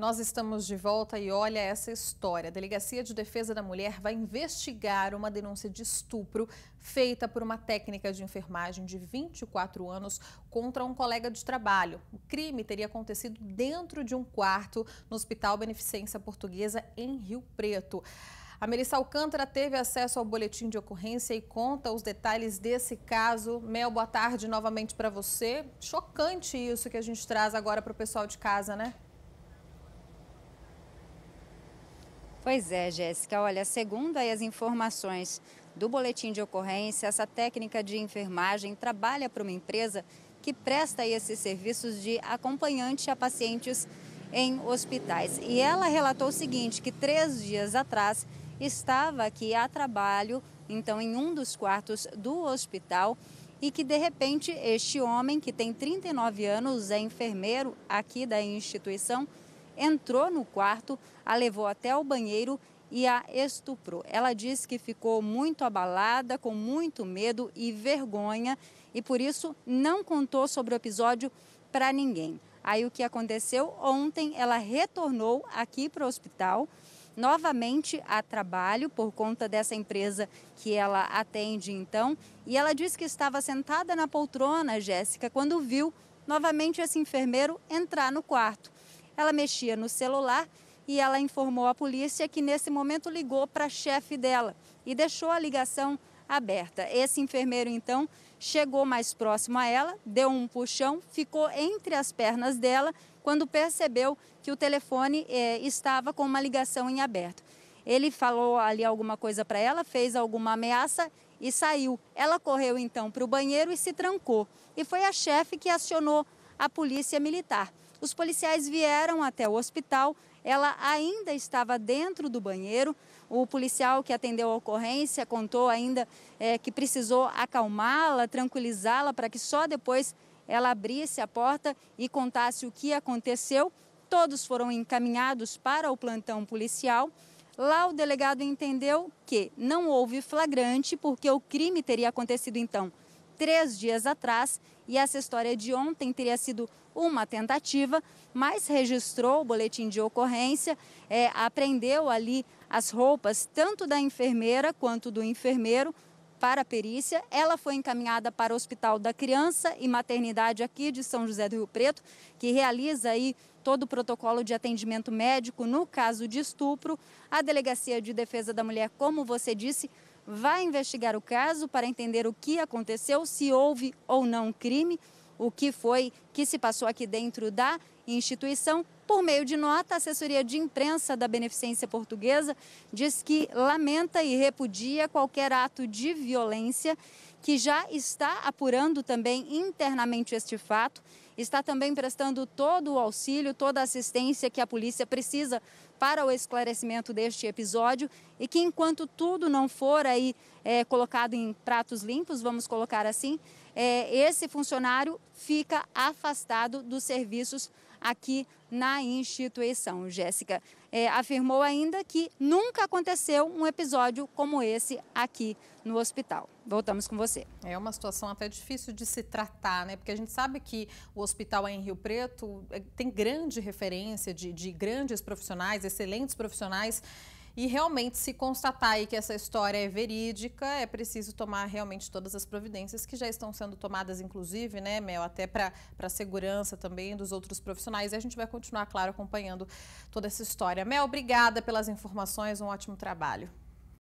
Nós estamos de volta e olha essa história. A Delegacia de Defesa da Mulher vai investigar uma denúncia de estupro feita por uma técnica de enfermagem de 24 anos contra um colega de trabalho. O crime teria acontecido dentro de um quarto no Hospital Beneficência Portuguesa em Rio Preto. A Melissa Alcântara teve acesso ao boletim de ocorrência e conta os detalhes desse caso. Mel, boa tarde novamente para você. Chocante isso que a gente traz agora para o pessoal de casa, né? Pois é, Jéssica. Olha, segundo as informações do boletim de ocorrência, essa técnica de enfermagem trabalha para uma empresa que presta esses serviços de acompanhante a pacientes em hospitais. E ela relatou o seguinte: que três dias atrás estava aqui a trabalho, então em um dos quartos do hospital, e que de repente este homem, que tem 39 anos, é enfermeiro aqui da instituição, entrou no quarto, a levou até o banheiro e a estuprou. Ela disse que ficou muito abalada, com muito medo e vergonha e por isso não contou sobre o episódio para ninguém. Aí o que aconteceu? Ontem ela retornou aqui para o hospital, novamente a trabalho por conta dessa empresa que ela atende então, e ela disse que estava sentada na poltrona, Jéssica, quando viu novamente esse enfermeiro entrar no quarto. Ela mexia no celular e ela informou à polícia que nesse momento ligou para a chefe dela e deixou a ligação aberta. Esse enfermeiro então chegou mais próximo a ela, deu um puxão, ficou entre as pernas dela quando percebeu que o telefone eh, estava com uma ligação em aberto. Ele falou ali alguma coisa para ela, fez alguma ameaça e saiu. Ela correu então para o banheiro e se trancou. E foi a chefe que acionou a polícia militar. Os policiais vieram até o hospital, ela ainda estava dentro do banheiro. O policial que atendeu a ocorrência contou ainda é, que precisou acalmá-la, tranquilizá-la, para que só depois ela abrisse a porta e contasse o que aconteceu. Todos foram encaminhados para o plantão policial. Lá o delegado entendeu que não houve flagrante, porque o crime teria acontecido então três dias atrás e essa história de ontem teria sido uma tentativa, mas registrou o boletim de ocorrência, é, apreendeu ali as roupas tanto da enfermeira quanto do enfermeiro para a perícia. Ela foi encaminhada para o Hospital da Criança e Maternidade aqui de São José do Rio Preto, que realiza aí todo o protocolo de atendimento médico no caso de estupro. A Delegacia de Defesa da Mulher, como você disse, vai investigar o caso para entender o que aconteceu, se houve ou não crime, o que foi que se passou aqui dentro da instituição. Por meio de nota, a assessoria de imprensa da Beneficência Portuguesa diz que lamenta e repudia qualquer ato de violência que já está apurando também internamente este fato, está também prestando todo o auxílio, toda a assistência que a polícia precisa para o esclarecimento deste episódio e que enquanto tudo não for aí é, colocado em pratos limpos, vamos colocar assim, é, esse funcionário fica afastado dos serviços aqui na instituição, Jéssica é, afirmou ainda que nunca aconteceu um episódio como esse aqui no hospital. Voltamos com você. É uma situação até difícil de se tratar, né? Porque a gente sabe que o hospital em Rio Preto é, tem grande referência de, de grandes profissionais, excelentes profissionais. E realmente, se constatar aí que essa história é verídica, é preciso tomar realmente todas as providências que já estão sendo tomadas, inclusive, né, Mel, até para a segurança também dos outros profissionais. E a gente vai continuar, claro, acompanhando toda essa história. Mel, obrigada pelas informações, um ótimo trabalho.